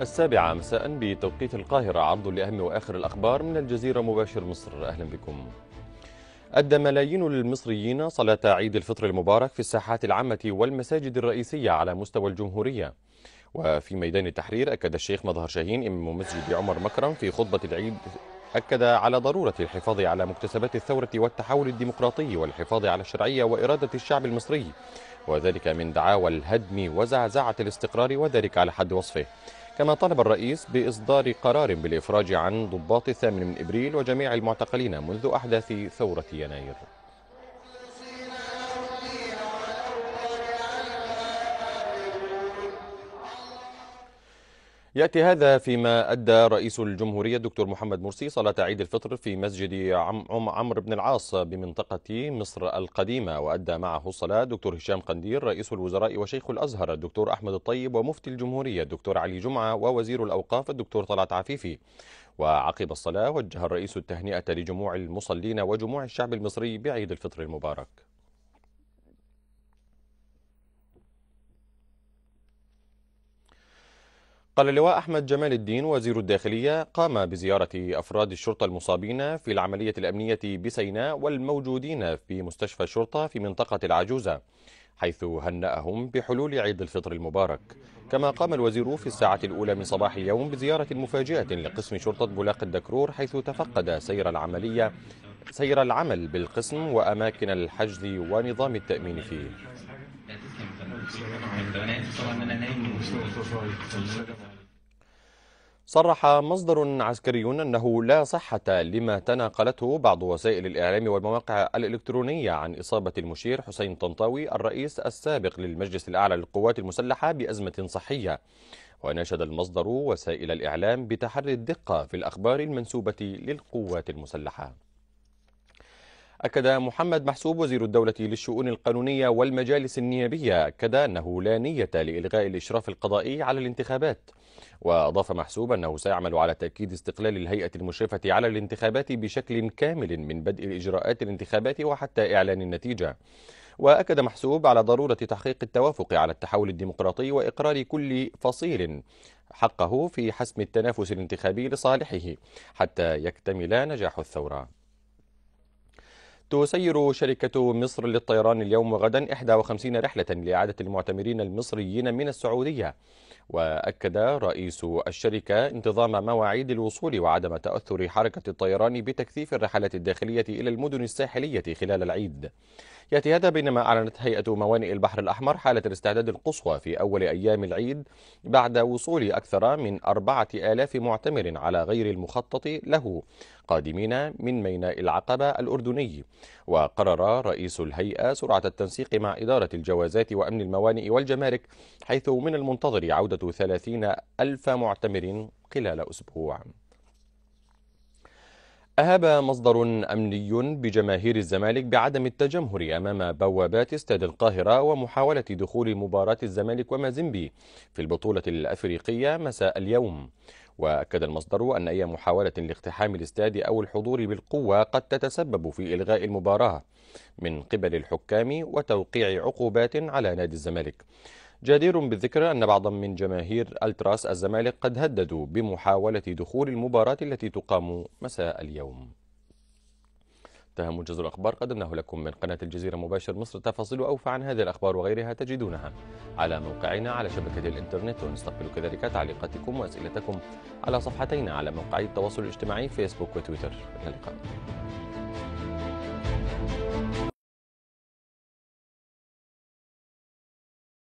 السابعة مساء بتوقيت القاهرة عرض لأهم وآخر الأخبار من الجزيرة مباشر مصر أهلا بكم أدى ملايين المصريين صلاة عيد الفطر المبارك في الساحات العامة والمساجد الرئيسية على مستوى الجمهورية وفي ميدان التحرير أكد الشيخ مظهر شاهين إمام مسجد عمر مكرم في خطبة العيد أكد على ضرورة الحفاظ على مكتسبات الثورة والتحول الديمقراطي والحفاظ على الشرعية وإرادة الشعب المصري وذلك من دعاوى الهدم وزعزعة الاستقرار وذلك على حد وصفه كما طلب الرئيس بإصدار قرار بالإفراج عن ضباط الثامن من إبريل وجميع المعتقلين منذ أحداث ثورة يناير يأتي هذا فيما أدى رئيس الجمهورية الدكتور محمد مرسي صلاة عيد الفطر في مسجد عم عمرو بن العاص بمنطقة مصر القديمة وأدى معه الصلاة دكتور هشام قندير رئيس الوزراء وشيخ الأزهر الدكتور أحمد الطيب ومفتي الجمهورية الدكتور علي جمعة ووزير الأوقاف الدكتور طلعت عفيفي وعقب الصلاة وجه الرئيس التهنئة لجموع المصلين وجموع الشعب المصري بعيد الفطر المبارك قال اللواء أحمد جمال الدين وزير الداخلية قام بزيارة أفراد الشرطة المصابين في العملية الأمنية بسيناء والموجودين في مستشفى الشرطة في منطقة العجوزة حيث هنأهم بحلول عيد الفطر المبارك كما قام الوزير في الساعة الأولى من صباح اليوم بزيارة مفاجئة لقسم شرطة بولاق الدكرور حيث تفقد سير العملية سير العمل بالقسم وأماكن الحجز ونظام التأمين فيه صرح مصدر عسكري أنه لا صحة لما تناقلته بعض وسائل الإعلام والمواقع الإلكترونية عن إصابة المشير حسين طنطاوي الرئيس السابق للمجلس الأعلى للقوات المسلحة بأزمة صحية وناشد المصدر وسائل الإعلام بتحري الدقة في الأخبار المنسوبة للقوات المسلحة أكد محمد محسوب وزير الدولة للشؤون القانونية والمجالس النيابية أكد أنه لا نية لإلغاء الإشراف القضائي على الانتخابات وأضاف محسوب أنه سيعمل على تأكيد استقلال الهيئة المشرفة على الانتخابات بشكل كامل من بدء الإجراءات الانتخابات وحتى إعلان النتيجة وأكد محسوب على ضرورة تحقيق التوافق على التحول الديمقراطي وإقرار كل فصيل حقه في حسم التنافس الانتخابي لصالحه حتى يكتمل نجاح الثورة تسير شركة مصر للطيران اليوم وغدا 51 رحلة لإعادة المعتمرين المصريين من السعودية وأكد رئيس الشركة انتظام مواعيد الوصول وعدم تأثر حركة الطيران بتكثيف الرحلات الداخلية إلى المدن الساحلية خلال العيد يأتي هذا بينما أعلنت هيئة موانئ البحر الأحمر حالة الاستعداد القصوى في أول أيام العيد بعد وصول أكثر من أربعة آلاف معتمر على غير المخطط له قادمين من ميناء العقبة الأردني وقرر رئيس الهيئة سرعة التنسيق مع إدارة الجوازات وأمن الموانئ والجمارك حيث من المنتظر عودة ثلاثين ألف معتمر خلال أسبوع أهاب مصدر أمني بجماهير الزمالك بعدم التجمهر أمام بوابات استاد القاهرة ومحاولة دخول مباراة الزمالك ومازيمبي في البطولة الأفريقية مساء اليوم وأكد المصدر أن أي محاولة لاقتحام الاستاد أو الحضور بالقوة قد تتسبب في إلغاء المباراة من قبل الحكام وتوقيع عقوبات على نادي الزمالك جدير بالذكر أن بعضا من جماهير ألتراس الزمالك قد هددوا بمحاولة دخول المباراة التي تقام مساء اليوم تهم جزء الأخبار قدمناه لكم من قناة الجزيرة مباشر مصر تفاصيل أوفى عن هذه الأخبار وغيرها تجدونها على موقعنا على شبكة الإنترنت ونستقبل كذلك تعليقاتكم وأسئلتكم على صفحتينا على موقعي التواصل الاجتماعي فيسبوك وتويتر إلى اللقاء